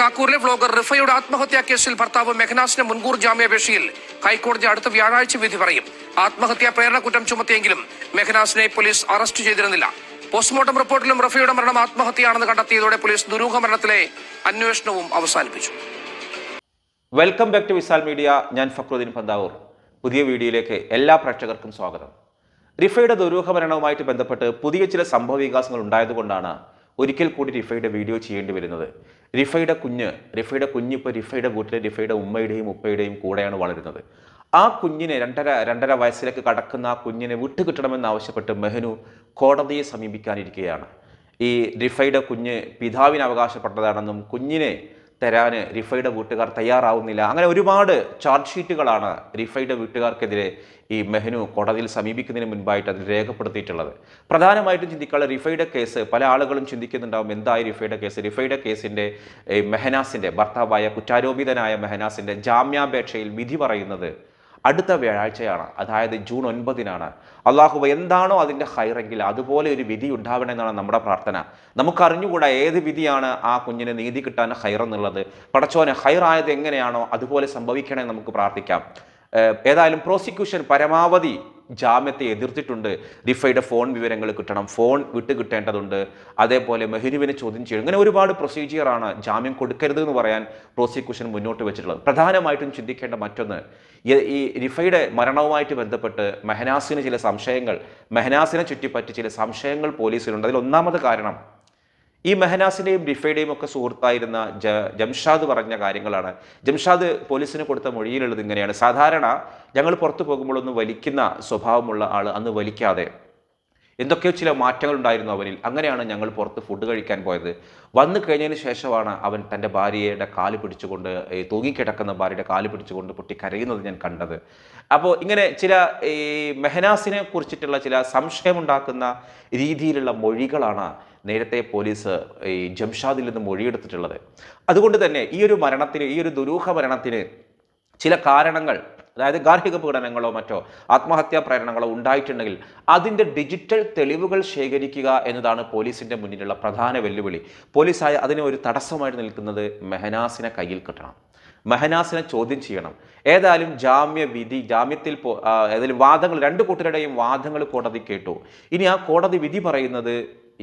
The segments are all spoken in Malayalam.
കാക്കൂറിലെ വ്ലോഗർ റിഫയുടെ ആത്മഹത്യാ കേസിൽ ഭർത്താവ് മെഹനാസിന്റെ മുൻകൂർ ജാമ്യാപേക്ഷയിൽ ഹൈക്കോടതി അടുത്ത വ്യാഴാഴ്ച വിധി പറയും ആത്മഹത്യാ പ്രേരണ കുറ്റം ചുമത്തിയെങ്കിലും മെഹനാസിനെ പോലീസ് അറസ്റ്റ് ചെയ്തിരുന്നില്ല പോസ്റ്റ്മോർട്ടം റിപ്പോർട്ടിലും റഫയുടെ മരണം ആത്മഹത്യയാണെന്ന് കണ്ടെത്തിയതോടെ പോലീസ് ദുരൂഹ മരണത്തിലെ അന്വേഷണവും അവസാനിപ്പിച്ചു welcome back to Vishal media ഞാൻ ഫക്രുദ്ദീൻ പന്താവൂർ പുതിയ വീഡിയോയിലേക്ക് എല്ലാ പ്രേക്ഷകർക്കും സ്വാഗതം റിഫയുടെ ദുരൂഹ മരണവുമായിട്ട് ബന്ധപ്പെട്ട് പുതിയ ചില സംഭവ വികാസങ്ങൾ ഉണ്ടായതുകൊണ്ടാണ് ഒരിക്കൽ കൂടി റിഫയുടെ വീഡിയോ ചെയ്യേണ്ടി വരുന്നത് റിഫയുടെ കുഞ്ഞ് റിഫയുടെ കുഞ്ഞിപ്പോൾ റിഫയുടെ വീട്ടിലെ റിഫയുടെ ഉമ്മയുടെയും ഉപ്പയുടെയും കൂടെയാണ് വളരുന്നത് ആ കുഞ്ഞിനെ രണ്ടര രണ്ടര വയസ്സിലേക്ക് കടക്കുന്ന ആ കുഞ്ഞിനെ വിട്ടുകിട്ടണമെന്നാവശ്യപ്പെട്ട് മെഹനു കോടതിയെ സമീപിക്കാനിരിക്കുകയാണ് ഈ റിഫയുടെ കുഞ്ഞ് പിതാവിന് അവകാശപ്പെട്ടതാണെന്നും കുഞ്ഞിനെ തരാൻ റിഫൈയുടെ വീട്ടുകാർ തയ്യാറാവുന്നില്ല അങ്ങനെ ഒരുപാട് ചാർജ് ഷീറ്റുകളാണ് റിഫൈഡ് വീട്ടുകാർക്കെതിരെ ഈ മെഹനു കോടതിയിൽ സമീപിക്കുന്നതിന് മുൻപായിട്ട് അതിൽ രേഖപ്പെടുത്തിയിട്ടുള്ളത് പ്രധാനമായിട്ടും ചിന്തിക്കാനുള്ള റിഫൈഡ് കേസ് പല ആളുകളും ചിന്തിക്കുന്നുണ്ടാവും എന്തായി റിഫൈഡ് കേസ് റിഫൈഡ് കേസിൻ്റെ മെഹനാസിൻ്റെ ഭർത്താവായ കുറ്റാരോപിതനായ മെഹനാസിൻ്റെ ജാമ്യാപേക്ഷയിൽ വിധി പറയുന്നത് അടുത്ത വ്യാഴാഴ്ചയാണ് അതായത് ജൂൺ ഒൻപതിനാണ് അള്ളാഹു എന്താണോ അതിൻ്റെ ഹൈറെങ്കിൽ അതുപോലെ ഒരു വിധി ഉണ്ടാവണമെന്നാണ് നമ്മുടെ പ്രാർത്ഥന നമുക്കറിഞ്ഞുകൂടാ ഏത് വിധിയാണ് ആ കുഞ്ഞിന് നീതി കിട്ടാൻ ഹൈർ എന്നുള്ളത് പടച്ചോനെ ഹൈറായത് എങ്ങനെയാണോ അതുപോലെ സംഭവിക്കണമെന്ന് നമുക്ക് പ്രാർത്ഥിക്കാം ഏതായാലും പ്രോസിക്യൂഷൻ പരമാവധി ജാമ്യത്തെ എതിർത്തിട്ടുണ്ട് റിഫയുടെ ഫോൺ വിവരങ്ങൾ കിട്ടണം ഫോൺ വിട്ട് കിട്ടേണ്ടതുണ്ട് അതേപോലെ മെഹ്നുവിനെ ചോദ്യം ചെയ്യണം ഇങ്ങനെ ഒരുപാട് പ്രൊസീജിയറാണ് ജാമ്യം കൊടുക്കരുത് എന്ന് പറയാൻ പ്രോസിക്യൂഷൻ മുന്നോട്ട് വെച്ചിട്ടുള്ളത് പ്രധാനമായിട്ടും ചിന്തിക്കേണ്ട മറ്റൊന്ന് ഈ റിഫയുടെ മരണവുമായിട്ട് ബന്ധപ്പെട്ട് മെഹനാസിന് ചില സംശയങ്ങൾ മെഹനാസിനെ ചുറ്റിപ്പറ്റി ചില സംശയങ്ങൾ പോലീസിനുണ്ട് അതിൽ ഒന്നാമത് കാരണം ഈ മെഹനാസിൻ്റെയും ഡിഫയുടെയും ഒക്കെ സുഹൃത്തായിരുന്ന ജ ജംഷാദ് പറഞ്ഞ കാര്യങ്ങളാണ് ജംഷാദ് പോലീസിന് കൊടുത്ത മൊഴിയിലുള്ളത് ഇങ്ങനെയാണ് സാധാരണ ഞങ്ങൾ പുറത്തു പോകുമ്പോഴൊന്നും വലിക്കുന്ന സ്വഭാവമുള്ള ആൾ അന്ന് വലിക്കാതെ എന്തൊക്കെയോ ചില മാറ്റങ്ങൾ ഉണ്ടായിരുന്നു അവനിൽ അങ്ങനെയാണ് ഞങ്ങൾ പുറത്ത് ഫുഡ് കഴിക്കാൻ പോയത് വന്നു കഴിഞ്ഞതിന് ശേഷമാണ് അവൻ തൻ്റെ ഭാര്യയുടെ കാല് പിടിച്ചുകൊണ്ട് തൂങ്ങിക്കിടക്കുന്ന ഭാര്യയുടെ കാല് പിടിച്ചുകൊണ്ട് പൊട്ടി കരയുന്നത് ഞാൻ കണ്ടത് അപ്പോൾ ഇങ്ങനെ ചില ഈ മെഹനാസിനെ കുറിച്ചിട്ടുള്ള ചില സംശയമുണ്ടാക്കുന്ന രീതിയിലുള്ള മൊഴികളാണ് നേരത്തെ പോലീസ് ഈ ജംഷാദിൽ നിന്ന് മൊഴിയെടുത്തിട്ടുള്ളത് അതുകൊണ്ട് തന്നെ ഈ ഒരു മരണത്തിന് ഈ ഒരു ദുരൂഹ മരണത്തിന് ചില കാരണങ്ങൾ അതായത് ഗാർഹിക പീഡനങ്ങളോ മറ്റോ ആത്മഹത്യാ പ്രേരണങ്ങളോ ഉണ്ടായിട്ടുണ്ടെങ്കിൽ അതിൻ്റെ ഡിജിറ്റൽ തെളിവുകൾ ശേഖരിക്കുക എന്നതാണ് പോലീസിൻ്റെ മുന്നിലുള്ള പ്രധാന വെല്ലുവിളി പോലീസായ അതിനെ ഒരു തടസ്സമായിട്ട് നിൽക്കുന്നത് മെഹനാസിനെ കയ്യിൽ കിട്ടണം മെഹനാസിനെ ചോദ്യം ചെയ്യണം ഏതായാലും ജാമ്യവിധി ജാമ്യത്തിൽ പോ ഏതായാലും വാദങ്ങൾ രണ്ട് കൂട്ടരുടെയും വാദങ്ങൾ കോടതി കേട്ടു ഇനി ആ കോടതി വിധി പറയുന്നത്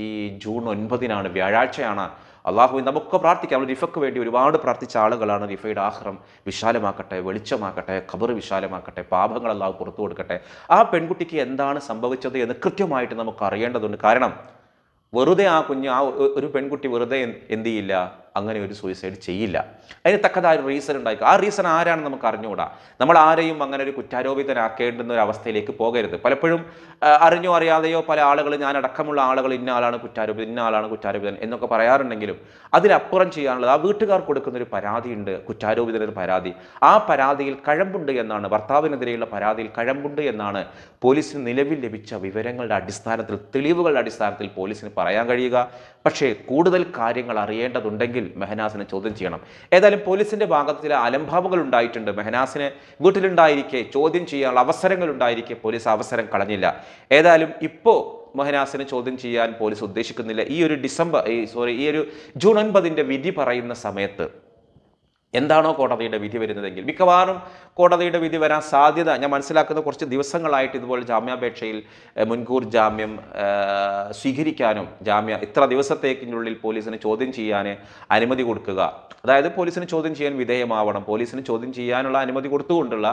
ഈ ജൂൺ ഒൻപതിനാണ് വ്യാഴാഴ്ചയാണ് അള്ളാഹു നമുക്ക് പ്രാർത്ഥിക്കാം നമ്മൾ റിഫയ്ക്ക് വേണ്ടി ഒരുപാട് പ്രാർത്ഥിച്ച ആളുകളാണ് റിഫയുടെ ആഹ്റം വിശാലമാക്കട്ടെ വെളിച്ചമാക്കട്ടെ ഖബർ വിശാലമാക്കട്ടെ പാപങ്ങൾ അള്ളാഹു പുറത്തു കൊടുക്കട്ടെ ആ പെൺകുട്ടിക്ക് എന്താണ് സംഭവിച്ചത് എന്ന് കൃത്യമായിട്ട് നമുക്ക് അറിയേണ്ടതുണ്ട് കാരണം വെറുതെ ആ കുഞ്ഞ് ആ ഒരു പെൺകുട്ടി വെറുതെ എന്ത് ചെയ്യില്ല അങ്ങനെ ഒരു സൂയിസൈഡ് ചെയ്യില്ല അതിന് തക്കതായ ഒരു റീസൺ ഉണ്ടായിരിക്കും ആ റീസൺ ആരാണെന്ന് നമുക്ക് അറിഞ്ഞുകൂടാ നമ്മൾ ആരെയും അങ്ങനെ ഒരു കുറ്റാരോപിതനാക്കേണ്ടുന്ന ഒരു അവസ്ഥയിലേക്ക് പോകരുത് പലപ്പോഴും അറിഞ്ഞോ അറിയാതെയോ പല ആളുകൾ ഞാൻ അടക്കമുള്ള ആളുകൾ ഇന്ന ആളാണ് കുറ്റാരോപിതൻ ഇന്ന ആളാണ് കുറ്റാരോപിതൻ എന്നൊക്കെ പറയാറുണ്ടെങ്കിലും അതിനപ്പുറം ചെയ്യാനുള്ളത് ആ വീട്ടുകാർ കൊടുക്കുന്ന ഒരു പരാതിയുണ്ട് കുറ്റാരോപിതനൊരു പരാതി ആ പരാതിയിൽ കഴമ്പുണ്ട് എന്നാണ് ഭർത്താവിനെതിരെയുള്ള പരാതിയിൽ കഴമ്പുണ്ട് എന്നാണ് പോലീസിന് നിലവിൽ ലഭിച്ച വിവരങ്ങളുടെ അടിസ്ഥാനത്തിൽ തെളിവുകളുടെ അടിസ്ഥാനത്തിൽ പോലീസിന് പറയാൻ കഴിയുക പക്ഷേ കൂടുതൽ കാര്യങ്ങൾ അറിയേണ്ടതുണ്ടെങ്കിൽ അല്ലെങ്കിൽ മെഹനാസിനെ ചോദ്യം ചെയ്യണം ഏതായാലും പോലീസിന്റെ ഭാഗത്ത് ചില അലംഭാവങ്ങൾ ഉണ്ടായിട്ടുണ്ട് മെഹനാസിനെ വീട്ടിലുണ്ടായിരിക്കെ ചോദ്യം ചെയ്യാനുള്ള അവസരങ്ങൾ ഉണ്ടായിരിക്കെ പോലീസ് അവസരം കളഞ്ഞില്ല ഏതായാലും ഇപ്പോൾ മെഹനാസിനെ ചോദ്യം ചെയ്യാൻ പോലീസ് ഉദ്ദേശിക്കുന്നില്ല ഈ ഒരു ഡിസംബർ സോറി ഈ ഒരു ജൂൺ ഒൻപതിൻ്റെ വിധി പറയുന്ന സമയത്ത് എന്താണോ കോടതിയുടെ വിധി വരുന്നതെങ്കിൽ മിക്കവാറും കോടതിയുടെ വിധി വരാൻ സാധ്യത ഞാൻ മനസ്സിലാക്കുന്ന കുറച്ച് ദിവസങ്ങളായിട്ട് ഇതുപോലെ ജാമ്യാപേക്ഷയിൽ മുൻകൂർ ജാമ്യം സ്വീകരിക്കാനും ജാമ്യ ഇത്ര ദിവസത്തേക്കിനുള്ളിൽ പോലീസിന് ചോദ്യം ചെയ്യാൻ അനുമതി കൊടുക്കുക അതായത് പോലീസിന് ചോദ്യം ചെയ്യാൻ വിധേയമാവണം പോലീസിന് ചോദ്യം ചെയ്യാനുള്ള അനുമതി കൊടുത്തുകൊണ്ടുള്ള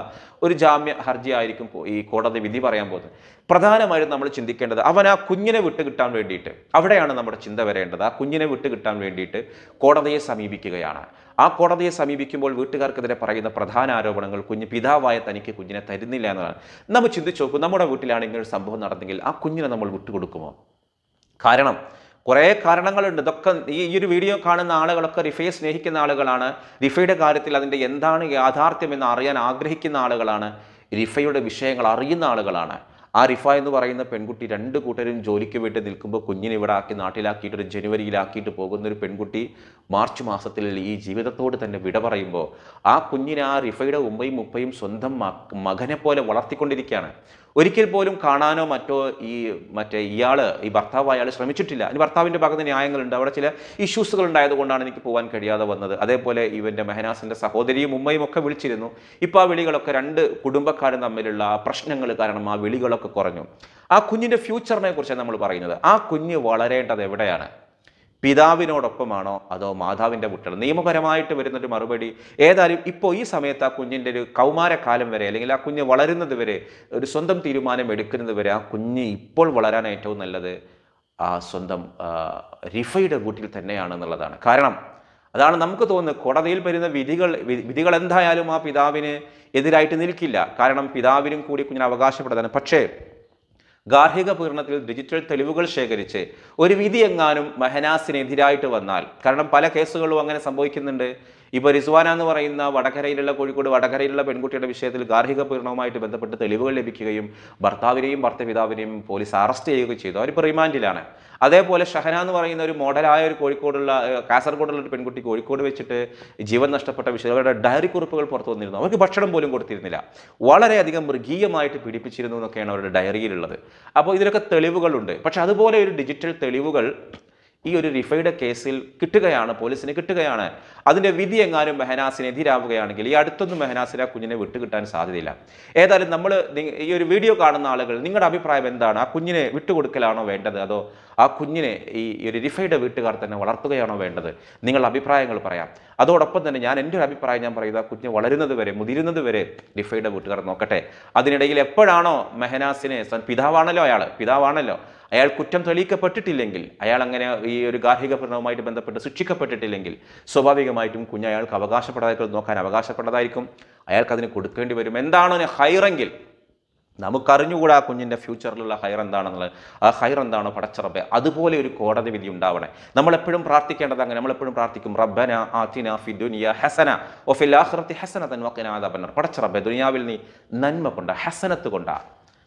ഒരു ജാമ്യ ഹർജി ആയിരിക്കും ഈ കോടതി വിധി പറയാൻ പോകുന്നത് പ്രധാനമായിട്ടും നമ്മൾ ചിന്തിക്കേണ്ടത് അവൻ ആ കുഞ്ഞിനെ വിട്ട് കിട്ടാൻ വേണ്ടിയിട്ട് അവിടെയാണ് നമ്മുടെ ചിന്ത വരേണ്ടത് ആ കുഞ്ഞിനെ വിട്ട് കിട്ടാൻ വേണ്ടിയിട്ട് കോടതിയെ സമീപിക്കുകയാണ് ആ കോടതിയെ സമീപിക്കുമ്പോൾ വീട്ടുകാർക്കെതിരെ പറയുന്ന പ്രധാന ആരോപണങ്ങൾ കുഞ്ഞ് പിതാവായ തനിക്ക് കുഞ്ഞിനെ തരുന്നില്ല എന്നതാണ് നമ്മൾ ചിന്തിച്ചു നോക്കും നമ്മുടെ വീട്ടിലാണ് ഇങ്ങനെ ഒരു സംഭവം നടന്നെങ്കിൽ ആ കുഞ്ഞിനെ നമ്മൾ വിട്ടുകൊടുക്കുമോ കാരണം കുറേ കാരണങ്ങളുണ്ട് ഇതൊക്കെ ഈ ഒരു വീഡിയോ കാണുന്ന ആളുകളൊക്കെ റിഫയെ സ്നേഹിക്കുന്ന ആളുകളാണ് റിഫയുടെ കാര്യത്തിൽ അതിൻ്റെ എന്താണ് യാഥാർത്ഥ്യമെന്ന് അറിയാൻ ആഗ്രഹിക്കുന്ന ആളുകളാണ് റിഫയുടെ വിഷയങ്ങൾ അറിയുന്ന ആളുകളാണ് ആ റിഫ എന്ന് പറയുന്ന പെൺകുട്ടി രണ്ട് കൂട്ടരും ജോലിക്ക് വിട്ട് നിൽക്കുമ്പോൾ കുഞ്ഞിനെ ഇവിടെ ആക്കി നാട്ടിലാക്കിയിട്ട് ഒരു ജനുവരിയിലാക്കിയിട്ട് പോകുന്ന ഒരു പെൺകുട്ടി മാർച്ച് മാസത്തിൽ ഈ ജീവിതത്തോട് തന്നെ വിട പറയുമ്പോൾ ആ കുഞ്ഞിനെ ആ റിഫയുടെ ഉമ്മയും ഉപ്പയും സ്വന്തം മകനെ പോലെ വളർത്തിക്കൊണ്ടിരിക്കുകയാണ് ഒരിക്കൽ പോലും കാണാനോ മറ്റോ ഈ മറ്റേ ഇയാൾ ഈ ഭർത്താവ് അയാൾ ശ്രമിച്ചിട്ടില്ല ഇനി ഭർത്താവിൻ്റെ ഭാഗത്ത് ന്യായങ്ങളുണ്ട് അവിടെ ചില ഇഷ്യൂസുകൾ ഉണ്ടായതുകൊണ്ടാണ് എനിക്ക് പോകാൻ കഴിയാതെ വന്നത് അതേപോലെ ഇവൻ്റെ മെഹനാസിൻ്റെ സഹോദരിയും ഉമ്മയും ഒക്കെ വിളിച്ചിരുന്നു ഇപ്പോൾ ആ വിളികളൊക്കെ രണ്ട് കുടുംബക്കാരും തമ്മിലുള്ള പ്രശ്നങ്ങൾ കാരണം ആ വിളികളൊക്കെ കുറഞ്ഞു ആ കുഞ്ഞിൻ്റെ ഫ്യൂച്ചറിനെ കുറിച്ചാണ് നമ്മൾ പറയുന്നത് ആ കുഞ്ഞ് വളരേണ്ടത് എവിടെയാണ് പിതാവിനോടൊപ്പമാണോ അതോ മാതാവിൻ്റെ കുട്ടികൾ നിയമപരമായിട്ട് വരുന്നൊരു മറുപടി ഏതായാലും ഇപ്പോൾ ഈ സമയത്ത് ആ കുഞ്ഞിൻ്റെ ഒരു കൗമാരക്കാലം വരെ അല്ലെങ്കിൽ ആ കുഞ്ഞ് വളരുന്നത് വരെ ഒരു സ്വന്തം തീരുമാനം എടുക്കുന്നത് വരെ ആ കുഞ്ഞ് ഇപ്പോൾ വളരാൻ ഏറ്റവും നല്ലത് ആ സ്വന്തം റിഫയുടെ വീട്ടിൽ തന്നെയാണ് എന്നുള്ളതാണ് കാരണം അതാണ് നമുക്ക് തോന്നുന്നത് കോടതിയിൽ വരുന്ന വിധികൾ വിധികൾ എന്തായാലും ആ പിതാവിന് എതിരായിട്ട് നിൽക്കില്ല കാരണം പിതാവിനും കൂടി കുഞ്ഞിനെ അവകാശപ്പെടുന്നതാണ് പക്ഷേ ഗാർഹിക പൂരണത്തിൽ ഡിജിറ്റൽ തെളിവുകൾ ശേഖരിച്ച് ഒരു വിധി എങ്ങാനും മെഹനാസിനെതിരായിട്ട് വന്നാൽ കാരണം പല കേസുകളും അങ്ങനെ സംഭവിക്കുന്നുണ്ട് ഇപ്പോൾ റിസ്വാന എന്ന് പറയുന്ന വടകരയിലുള്ള കോഴിക്കോട് വടകരയിലുള്ള പെൺകുട്ടിയുടെ വിഷയത്തിൽ ഗാർഹിക പൂർണ്ണവുമായിട്ട് ബന്ധപ്പെട്ട് തെളിവുകൾ ലഭിക്കുകയും ഭർത്താവിനെയും ഭർത്തപിതാവിനെയും പോലീസ് അറസ്റ്റ് ചെയ്യുകയും ചെയ്തു അവരിപ്പോൾ റിമാൻഡിലാണ് അതേപോലെ ഷഹന എന്ന് പറയുന്ന ഒരു മോഡലായ ഒരു കോഴിക്കോടുള്ള കാസർഗോഡുള്ള ഒരു പെൺകുട്ടി കോഴിക്കോട് വെച്ചിട്ട് ജീവൻ നഷ്ടപ്പെട്ട വിഷയം അവരുടെ ഡയറി കുറിപ്പുകൾ പുറത്തു വന്നിരുന്നു അവർക്ക് ഭക്ഷണം പോലും കൊടുത്തിരുന്നില്ല വളരെയധികം മൃഗീയമായിട്ട് പീഡിപ്പിച്ചിരുന്നു എന്നൊക്കെയാണ് അവരുടെ ഡയറിയിലുള്ളത് അപ്പോൾ ഇതിലൊക്കെ തെളിവുകളുണ്ട് പക്ഷേ അതുപോലെ ഒരു ഡിജിറ്റൽ തെളിവുകൾ ഈ ഒരു റിഫൈഡ് കേസിൽ കിട്ടുകയാണ് പോലീസിന് കിട്ടുകയാണ് അതിൻ്റെ വിധി എങ്ങാനും മെഹനാസിന് എതിരാവുകയാണെങ്കിൽ ഈ അടുത്തൊന്നും മെഹനാസിന് ആ കുഞ്ഞിനെ വിട്ടുകിട്ടാൻ സാധ്യതയില്ല ഏതായാലും നമ്മൾ ഈ ഒരു വീഡിയോ കാണുന്ന ആളുകൾ നിങ്ങളുടെ അഭിപ്രായം എന്താണ് ആ കുഞ്ഞിനെ വിട്ടുകൊടുക്കലാണോ വേണ്ടത് അതോ ആ കുഞ്ഞിനെ ഈ ഒരു റിഫൈഡ് വീട്ടുകാർ തന്നെ വളർത്തുകയാണോ വേണ്ടത് നിങ്ങളുടെ അഭിപ്രായങ്ങൾ പറയാം അതോടൊപ്പം തന്നെ ഞാൻ എൻ്റെ ഒരു അഭിപ്രായം ഞാൻ പറയുന്നത് ആ കുഞ്ഞ് വളരുന്നത് വരെ മുതിരുന്നത് വരെ റിഫൈഡ് വീട്ടുകാർ നോക്കട്ടെ അതിനിടയിൽ എപ്പോഴാണോ മെഹനാസിനെ പിതാവാണല്ലോ അയാൾ പിതാവാണല്ലോ അയാൾ കുറ്റം തെളിയിക്കപ്പെട്ടിട്ടില്ലെങ്കിൽ അയാൾ അങ്ങനെ ഈ ഒരു ഗാർഹിക ഭരണവുമായിട്ട് ബന്ധപ്പെട്ട് ശിക്ഷിക്കപ്പെട്ടിട്ടില്ലെങ്കിൽ സ്വാഭാവികമായിട്ടും കുഞ്ഞ് അയാൾക്ക് അവകാശപ്പെടാതെ നോക്കാൻ അവകാശപ്പെട്ടതായിരിക്കും അയാൾക്ക് അതിന് കൊടുക്കേണ്ടി വരും എന്താണ് ഹൈറെങ്കിൽ നമുക്കറിഞ്ഞുകൂടാ കുഞ്ഞിൻ്റെ ഫ്യൂച്ചറിലുള്ള ഹൈർ എന്താണെന്നുള്ളത് ആ ഹൈർ എന്താണോ പടച്ചറബ് അതുപോലെ ഒരു കോടതി വിധി ഉണ്ടാവണേ നമ്മളെപ്പോഴും പ്രാർത്ഥിക്കേണ്ടത് അങ്ങനെ നമ്മളെപ്പോഴും പ്രാർത്ഥിക്കും റബ്ബന ആതിന ഫി ദുനിയ ഹസന ഒഫിൽ ആഹ്റത്തി ഹസന തൻ വക്കനാദ പടച്ചറബ് ദുനിയാവിൽ നീ നന്മ കൊണ്ട ഹസനത്ത് കൊണ്ട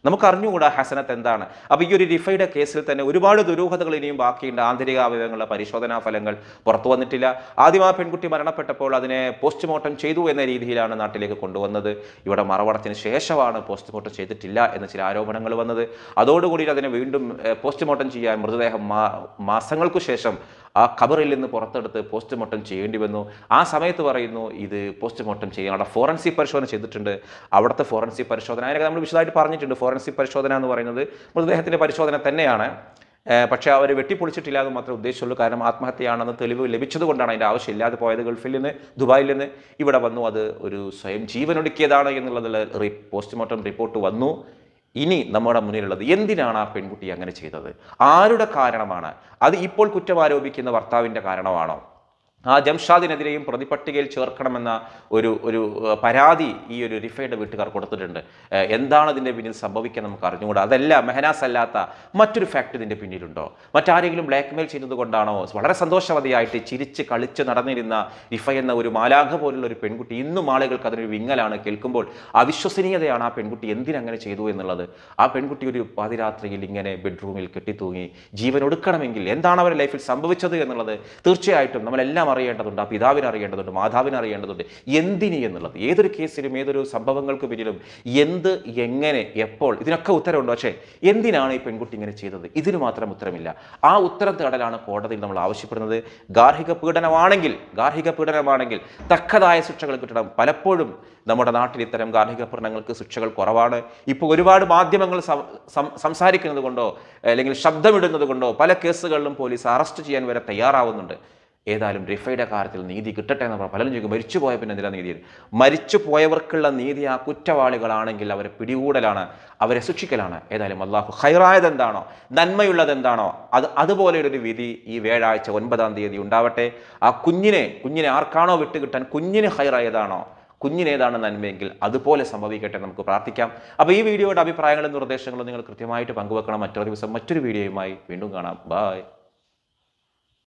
നമുക്ക് അറിഞ്ഞുകൂടാ ഹസനത്ത് എന്താണ് അപ്പോൾ ഈ ഒരു റിഫൈഡ് കേസിൽ തന്നെ ഒരുപാട് ദുരൂഹതകൾ ഇനിയും ബാക്കിയുണ്ട് ആന്തരിക അവയവങ്ങളുടെ പരിശോധനാ ഫലങ്ങൾ പുറത്തു വന്നിട്ടില്ല ആദ്യം ആ പെൺകുട്ടി മരണപ്പെട്ടപ്പോൾ അതിനെ പോസ്റ്റ്മോർട്ടം ചെയ്തു എന്ന രീതിയിലാണ് നാട്ടിലേക്ക് കൊണ്ടുവന്നത് ഇവിടെ മറവടത്തിന് ശേഷമാണ് പോസ്റ്റ്മോർട്ടം ചെയ്തിട്ടില്ല എന്ന ചില ആരോപണങ്ങൾ വന്നത് അതോടുകൂടി അതിനെ വീണ്ടും പോസ്റ്റ്മോർട്ടം ചെയ്യാൻ മൃതദേഹം മാസങ്ങൾക്കു ശേഷം ആ ഖബറിൽ നിന്ന് പുറത്തെടുത്ത് പോസ്റ്റ്മോർട്ടം ചെയ്യേണ്ടി വന്നു ആ സമയത്ത് പറയുന്നു ഇത് പോസ്റ്റ്മോർട്ടം ചെയ്യാം അവിടെ ഫോറൻസിക് പരിശോധന ചെയ്തിട്ടുണ്ട് അവിടുത്തെ ഫോറൻസിക് പരിശോധന അതിനൊക്കെ നമ്മൾ വിശദമായിട്ട് പറഞ്ഞിട്ടുണ്ട് ഫോറൻസിക് പരിശോധന എന്ന് പറയുന്നത് മൃതദേഹത്തിൻ്റെ പരിശോധന തന്നെയാണ് പക്ഷേ അവർ വെട്ടിപ്പൊളിച്ചിട്ടില്ല എന്ന് മാത്രമേ ഉദ്ദേശിച്ചുള്ളൂ കാരണം ആത്മഹത്യയാണെന്ന് തെളിവ് ലഭിച്ചതുകൊണ്ടാണ് അതിൻ്റെ ആവശ്യമില്ലാതെ പോയത് ഗൾഫിൽ നിന്ന് ദുബായിൽ നിന്ന് ഇവിടെ വന്നു അത് ഒരു സ്വയം ജീവനൊടുക്കിയതാണ് എന്നുള്ളതിൽ പോസ്റ്റ്മോർട്ടം റിപ്പോർട്ട് വന്നു ഇനി നമ്മുടെ മുന്നിലുള്ളത് എന്തിനാണ് ആ പെൺകുട്ടി അങ്ങനെ ചെയ്തത് ആരുടെ കാരണമാണ് അത് ഇപ്പോൾ കുറ്റമാരോപിക്കുന്ന ഭർത്താവിൻ്റെ കാരണമാണോ ആ ജംഷാദിനെതിരെയും പ്രതിപട്ടികയിൽ ചേർക്കണമെന്ന ഒരു ഒരു പരാതി ഈ ഒരു റിഫയുടെ വീട്ടുകാർ കൊടുത്തിട്ടുണ്ട് എന്താണ് ഇതിൻ്റെ പിന്നിൽ സംഭവിക്കാൻ നമുക്ക് അറിഞ്ഞുകൂടാ അതല്ല മെഹനാസ് അല്ലാത്ത മറ്റൊരു ഫാക്ട് ഇതിൻ്റെ പിന്നിലുണ്ടോ മറ്റാരെങ്കിലും ബ്ലാക്ക്മെയിൽ ചെയ്യുന്നത് കൊണ്ടാണോ വളരെ സന്തോഷവതിയായിട്ട് ചിരിച്ച് കളിച്ച് നടന്നിരുന്ന റിഫ എന്ന ഒരു മാലാഖ പോലുള്ള ഒരു പെൺകുട്ടി ഇന്നും ആളുകൾക്ക് അതിനൊരു വിങ്ങലാണ് കേൾക്കുമ്പോൾ അവിശ്വസനീയതയാണ് ആ പെൺകുട്ടി എന്തിനങ്ങനെ ചെയ്തു എന്നുള്ളത് ആ പെൺകുട്ടി ഒരു പാതിരാത്രിയിൽ ഇങ്ങനെ ബെഡ്റൂമിൽ കെട്ടിത്തൂങ്ങി ജീവൻ ഒടുക്കണമെങ്കിൽ എന്താണ് അവരുടെ ലൈഫിൽ സംഭവിച്ചത് എന്നുള്ളത് തീർച്ചയായിട്ടും നമ്മളെല്ലാം അറിയേണ്ടതുണ്ട് ആ പിതാവിനെ അറിയേണ്ടതുണ്ട് മാതാവിനെ അറിയേണ്ടതുണ്ട് എന്തിനി എന്നുള്ളത് ഏതൊരു കേസിലും ഏതൊരു സംഭവങ്ങൾക്ക് പിന്നിലും എന്ത് എങ്ങനെ എപ്പോൾ ഇതിനൊക്കെ ഉത്തരവുണ്ട് പക്ഷേ എന്തിനാണ് ഈ പെൺകുട്ടി ഇങ്ങനെ ചെയ്തത് ഇതിന് മാത്രം ഉത്തരമില്ല ആ ഉത്തരം തേടലാണ് കോടതിയിൽ നമ്മൾ ആവശ്യപ്പെടുന്നത് ഗാർഹിക പീഡനമാണെങ്കിൽ ഗാർഹിക പീഡനമാണെങ്കിൽ തക്കതായ ശിക്ഷകൾ കിട്ടണം പലപ്പോഴും നമ്മുടെ നാട്ടിൽ ഇത്തരം ഗാർഹിക പീഡനങ്ങൾക്ക് ശിക്ഷകൾ കുറവാണ് ഇപ്പോൾ ഒരുപാട് മാധ്യമങ്ങൾ സംസാരിക്കുന്നത് കൊണ്ടോ അല്ലെങ്കിൽ ശബ്ദമിടുന്നത് കൊണ്ടോ പല കേസുകളിലും പോലീസ് അറസ്റ്റ് ചെയ്യാൻ വരെ തയ്യാറാവുന്നുണ്ട് ഏതായാലും റിഫയുടെ കാര്യത്തിൽ നീതി കിട്ടട്ടെ എന്ന് പറഞ്ഞാൽ പലരും ചോദിക്കും മരിച്ചു പോയ പിന്നെ എന്തിനാ നീതി മരിച്ചു പോയവർക്കുള്ള നീതി ആ കുറ്റവാളികളാണെങ്കിൽ അവരെ പിടികൂടലാണ് അവരെ ശിക്ഷിക്കലാണ് ഏതായാലും അള്ളാഹു ഹൈറായത് എന്താണോ നന്മയുള്ളത് എന്താണോ അത് അതുപോലെയുള്ളൊരു വിധി ഈ വേഴാഴ്ച ഒൻപതാം തീയതി ഉണ്ടാവട്ടെ ആ കുഞ്ഞിനെ കുഞ്ഞിനെ ആർക്കാണോ വിട്ടുകിട്ടാൻ കുഞ്ഞിന് ഹൈറായതാണോ കുഞ്ഞിനേതാണ് നന്മയെങ്കിൽ അതുപോലെ സംഭവിക്കട്ടെ നമുക്ക് പ്രാർത്ഥിക്കാം അപ്പോൾ ഈ വീഡിയോയുടെ അഭിപ്രായങ്ങളും നിർദ്ദേശങ്ങളും നിങ്ങൾ കൃത്യമായിട്ട് പങ്കുവെക്കണം മറ്റൊരു ദിവസം മറ്റൊരു വീഡിയോയുമായി വീണ്ടും കാണാം ബായ്